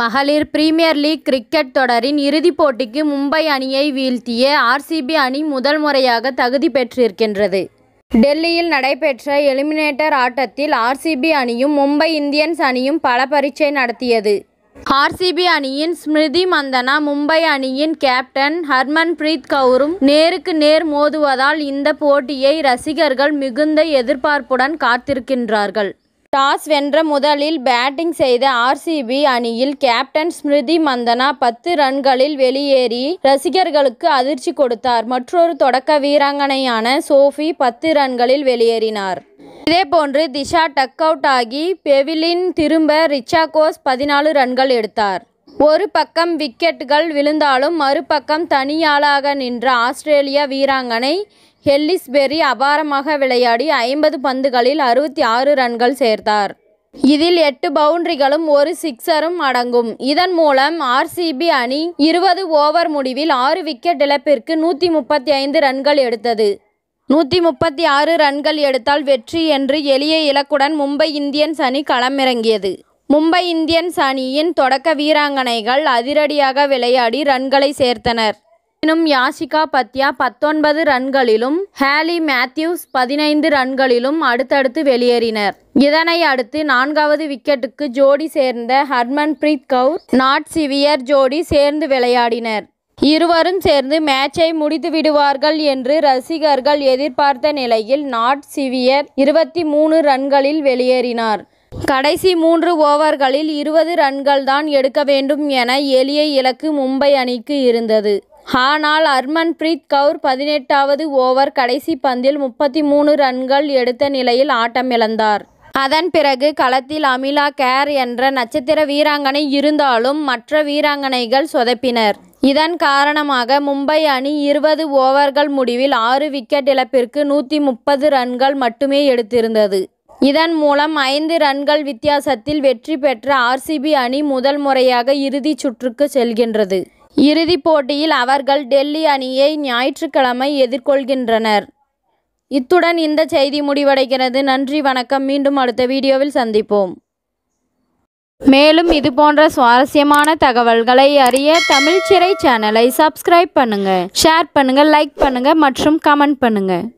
மகளிர் premier league cricket தொடரின் இறுதிப் போட்டிக்கு மும்பை அணியை வீழ்த்திய ஆர்சிபி அணி முதல் முறையாக தகுதி பெற்றிருக்கின்றது டெல்லியில் நடைபெற்ற எலிமினேட்டர் ஆட்டத்தில் ஆர்சிபி அணியும் மும்பை இந்தியன்ஸ் அணியும் பல பரீட்சை நடத்தியது ஆர்சிபி அணியின் ஸ்மிருதி மந்தனா மும்பை அணியின் கேப்டன் ஹர்மன்பிரீத் கவுரும் நேருக்கு நேர் மோதுவதால் இந்த போட்டியை ரசிகர்கள் மிகுந்த எதிர்பார்ப்புடன் காத்திருக்கின்றார்கள் டாஸ் வென்ற முதலில் பேட்டிங் செய்த ஆர்சிபி அணியில் கேப்டன் ஸ்மிருதி மந்தனா பத்து ரன்களில் வெளியேறி ரசிகர்களுக்கு அதிர்ச்சி கொடுத்தார் மற்றொரு தொடக்க வீராங்கனையான சோஃபி பத்து ரன்களில் வெளியேறினார் இதேபோன்று திஷா டக் அவுட் ஆகி பெவிலின் திரும்ப ரிச்சா கோஸ் பதினாலு ரன்கள் எடுத்தார் ஒரு பக்கம் விக்கெட்டுகள் விழுந்தாலும் மறுபக்கம் தனியாளாக நின்ற ஆஸ்திரேலிய வீராங்கனை ஹெல்லிஸ் பெரி அபாரமாக விளையாடி ஐம்பது பந்துகளில் அறுபத்தி ஆறு ரன்கள் சேர்த்தார் இதில் எட்டு பவுண்டரிகளும் ஒரு சிக்ஸரும் அடங்கும் இதன் மூலம் ஆர்சிபி அணி இருபது ஓவர் முடிவில் ஆறு விக்கெட் இழப்பிற்கு நூற்றி முப்பத்தி ஐந்து ரன்கள் எடுத்தது நூற்றி முப்பத்தி ஆறு ரன்கள் எடுத்தால் வெற்றி என்று எளிய இலக்குடன் மும்பை இந்தியன்ஸ் அணி களமிறங்கியது மும்பை இந்தியன்ஸ் அணியின் தொடக்க வீராங்கனைகள் அதிரடியாக விளையாடி ரன்களை சேர்த்தனர் எனினும் யாஷிகா பத்யா பத்தொன்பது ரன்களிலும் ஹேலி மேத்யூஸ் பதினைந்து ரன்களிலும் அடுத்தடுத்து வெளியேறினர் இதனை அடுத்து நான்காவது விக்கெட்டுக்கு ஜோடி சேர்ந்த ஹர்மன்பிரீத் கவுர் நாட் சிவியர் ஜோடி சேர்ந்து விளையாடினர் இருவரும் சேர்ந்து மேட்சை முடித்து விடுவார்கள் என்று ரசிகர்கள் எதிர்பார்த்த நிலையில் நாட் சிவியர் இருபத்தி மூணு ரன்களில் வெளியேறினார் கடைசி மூன்று ஓவர்களில் இருபது ரன்கள் தான் எடுக்க வேண்டும் என எளிய இலக்கு மும்பை அணிக்கு இருந்தது ஆனால் ஹர்மன்பிரீத் கவுர் பதினெட்டாவது ஓவர் கடைசி பந்தில் முப்பத்தி மூணு ரன்கள் எடுத்த நிலையில் ஆட்டமிழந்தார் அதன் பிறகு களத்தில் அமிலா கேர் என்ற நட்சத்திர வீராங்கனை இருந்தாலும் மற்ற வீராங்கனைகள் சொதப்பினர் இதன் காரணமாக மும்பை அணி இருபது ஓவர்கள் முடிவில் ஆறு விக்கெட் இழப்பிற்கு நூற்றி முப்பது ரன்கள் மட்டுமே எடுத்திருந்தது இதன் மூலம் ஐந்து ரன்கள் வித்தியாசத்தில் வெற்றி பெற்ற ஆர்சிபி அணி முதல் முறையாக இறுதிச் சுற்றுக்கு செல்கின்றது இறுதிப் போட்டியில் அவர்கள் டெல்லி அணியை ஞாயிற்றுக்கிழமை எதிர்கொள்கின்றனர் இத்துடன் இந்த செய்தி முடிவடைகிறது நன்றி வணக்கம் மீண்டும் அடுத்த வீடியோவில் சந்திப்போம் மேலும் இது போன்ற சுவாரஸ்யமான தகவல்களை அறிய தமிழ் சிறை சேனலை சப்ஸ்கிரைப் பண்ணுங்கள் ஷேர் பண்ணுங்கள் லைக் பண்ணுங்கள் மற்றும் கமெண்ட் பண்ணுங்கள்